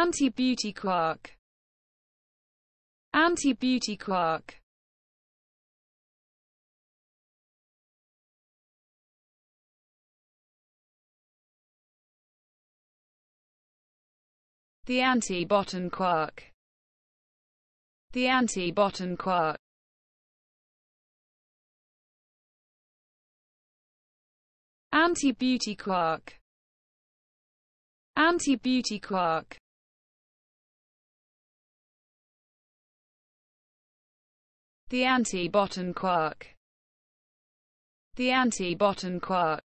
Anti-beauty quark. Anti-beauty quark. The anti-bottom quark. The anti-bottom quark. Anti-beauty quark. Anti-beauty quark. The anti-bottom quark. The anti-bottom quark.